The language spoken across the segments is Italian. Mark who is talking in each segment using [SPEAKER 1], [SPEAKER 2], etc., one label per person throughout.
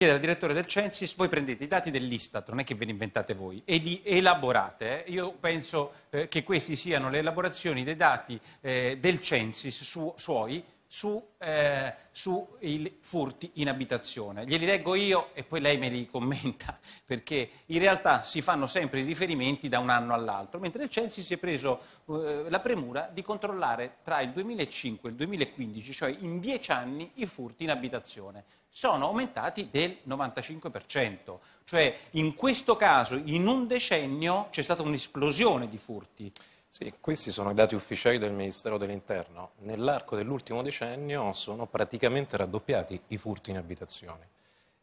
[SPEAKER 1] chiede al direttore del Censis, voi prendete i dati dell'Istat, non è che ve li inventate voi, e li elaborate. Eh? Io penso eh, che queste siano le elaborazioni dei dati eh, del Censis su, suoi su, eh, sui furti in abitazione. Glieli leggo io e poi lei me li commenta, perché in realtà si fanno sempre i riferimenti da un anno all'altro, mentre il Censi si è preso eh, la premura di controllare tra il 2005 e il 2015, cioè in dieci anni, i furti in abitazione. Sono aumentati del 95%, cioè in questo caso in un decennio c'è stata
[SPEAKER 2] un'esplosione di furti. Sì, questi sono i dati ufficiali del Ministero dell'Interno. Nell'arco dell'ultimo decennio sono praticamente raddoppiati i furti in abitazione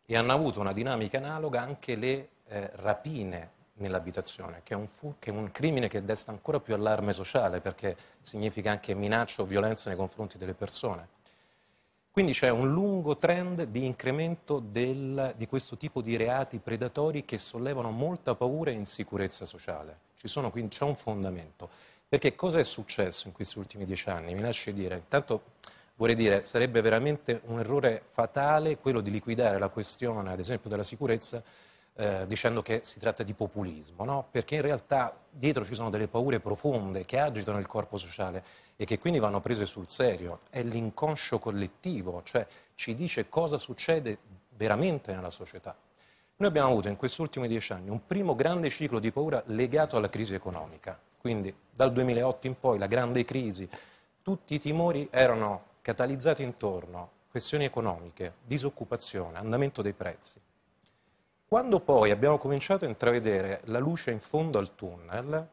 [SPEAKER 2] e hanno avuto una dinamica analoga anche le eh, rapine nell'abitazione, che è, un fu- che è un crimine che desta ancora più allarme sociale perché significa anche minaccia o violenza nei confronti delle persone. Quindi c'è un lungo trend di incremento del, di questo tipo di reati predatori che sollevano molta paura e insicurezza sociale ci sono, quindi c'è un fondamento. Perché cosa è successo in questi ultimi dieci anni? Mi lasci dire, intanto vorrei dire, sarebbe veramente un errore fatale quello di liquidare la questione, ad esempio, della sicurezza eh, dicendo che si tratta di populismo, no? perché in realtà dietro ci sono delle paure profonde che agitano il corpo sociale e che quindi vanno prese sul serio. È l'inconscio collettivo, cioè ci dice cosa succede veramente nella società. Noi abbiamo avuto in questi ultimi dieci anni un primo grande ciclo di paura legato alla crisi economica, quindi dal 2008 in poi la grande crisi, tutti i timori erano catalizzati intorno a questioni economiche, disoccupazione, andamento dei prezzi. Quando poi abbiamo cominciato a intravedere la luce in fondo al tunnel,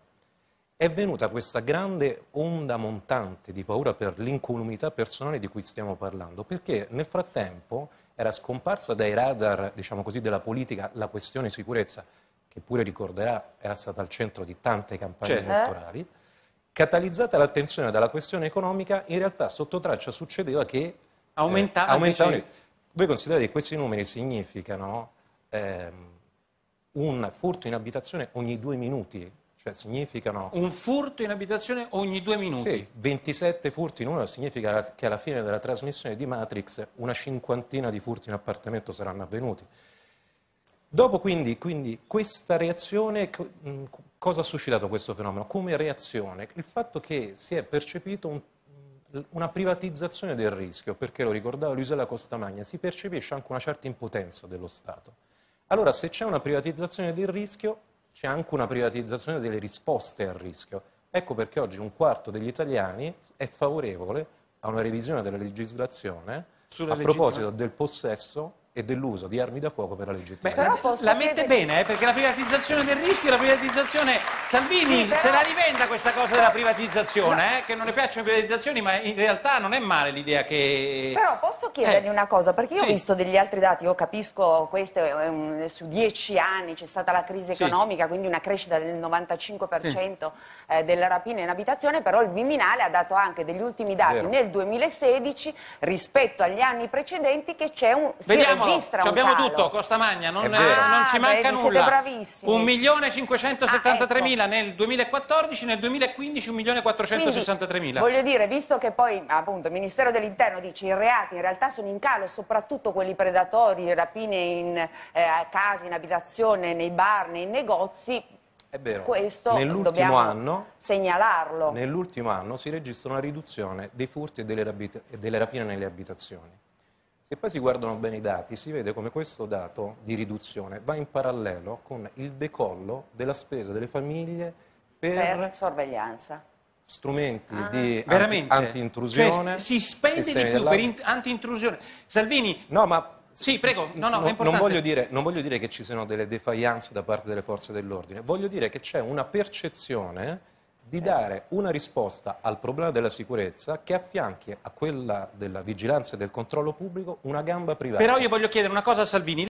[SPEAKER 2] è venuta questa grande onda montante di paura per l'incolumità personale di cui stiamo parlando, perché nel frattempo era scomparsa dai radar diciamo così, della politica la questione sicurezza, che pure ricorderà era stata al centro di tante campagne certo. elettorali, catalizzata l'attenzione dalla questione economica, in realtà sotto traccia succedeva che eh, aumentava. Eh, aumentavano... Invece... Voi considerate che questi numeri significano ehm, un furto in abitazione ogni due minuti cioè significano...
[SPEAKER 1] Un furto in abitazione ogni due minuti? Sì,
[SPEAKER 2] 27 furti in una significa che alla fine della trasmissione di Matrix una cinquantina di furti in appartamento saranno avvenuti. Dopo quindi, quindi questa reazione, cosa ha suscitato questo fenomeno? Come reazione? Il fatto che si è percepito un una privatizzazione del rischio, perché lo ricordava Luisella Costamagna, si percepisce anche una certa impotenza dello Stato. Allora, se c'è una privatizzazione del rischio, c'è anche una privatizzazione delle risposte al rischio. Ecco perché oggi un quarto degli italiani è favorevole a una revisione della legislazione Sulla a legittima... proposito del possesso e dell'uso di armi da fuoco per la legittimità. Beh, la mette bene, eh, perché la privatizzazione del rischio, la privatizzazione...
[SPEAKER 1] Salvini sì, però... se la rivenda questa cosa della privatizzazione, no. eh, che non le piacciono le privatizzazioni, ma in realtà non è male l'idea che... Però
[SPEAKER 3] posso chiedergli eh. una cosa, perché io sì. ho visto degli altri dati, io capisco, questo um, su dieci anni c'è stata la crisi economica, sì. quindi una crescita del 95% eh, della rapina in abitazione, però il Viminale ha dato anche degli ultimi dati Vero. nel 2016 rispetto agli anni precedenti che c'è un... Vediamo registra abbiamo tutto, Costa Magna, non,
[SPEAKER 1] non ci ah, nulla. vedi, nulla. 1.573.000 ecco. nel 2014, nel 2015 1.463.000. Voglio
[SPEAKER 3] dire, visto che poi appunto il Ministero dell'Interno dice i reati in realtà sono in calo, soprattutto quelli predatori, rapine in eh, case, in abitazione, nei bar, nei negozi,
[SPEAKER 2] è vero. Questo nell'ultimo anno,
[SPEAKER 3] segnalarlo.
[SPEAKER 2] Nell'ultimo anno si registra una riduzione dei furti e delle, rapine nelle abitazioni. Se poi si guardano bene i dati, si vede come questo dato di riduzione va in parallelo con il decollo della spesa delle famiglie
[SPEAKER 1] per, per sorveglianza
[SPEAKER 2] strumenti ah, di veramente? anti-intrusione. Cioè,
[SPEAKER 1] si spende di più per in- anti-intrusione. Salvini... No, ma... Sì, prego, no, no, no non, voglio
[SPEAKER 2] dire, non voglio dire che ci siano delle defianze da parte delle forze dell'ordine, voglio dire che c'è una percezione di dare una risposta al problema della sicurezza che affianchi a quella della vigilanza e del controllo pubblico una gamba privata. Però io
[SPEAKER 1] voglio chiedere una cosa a Salvini.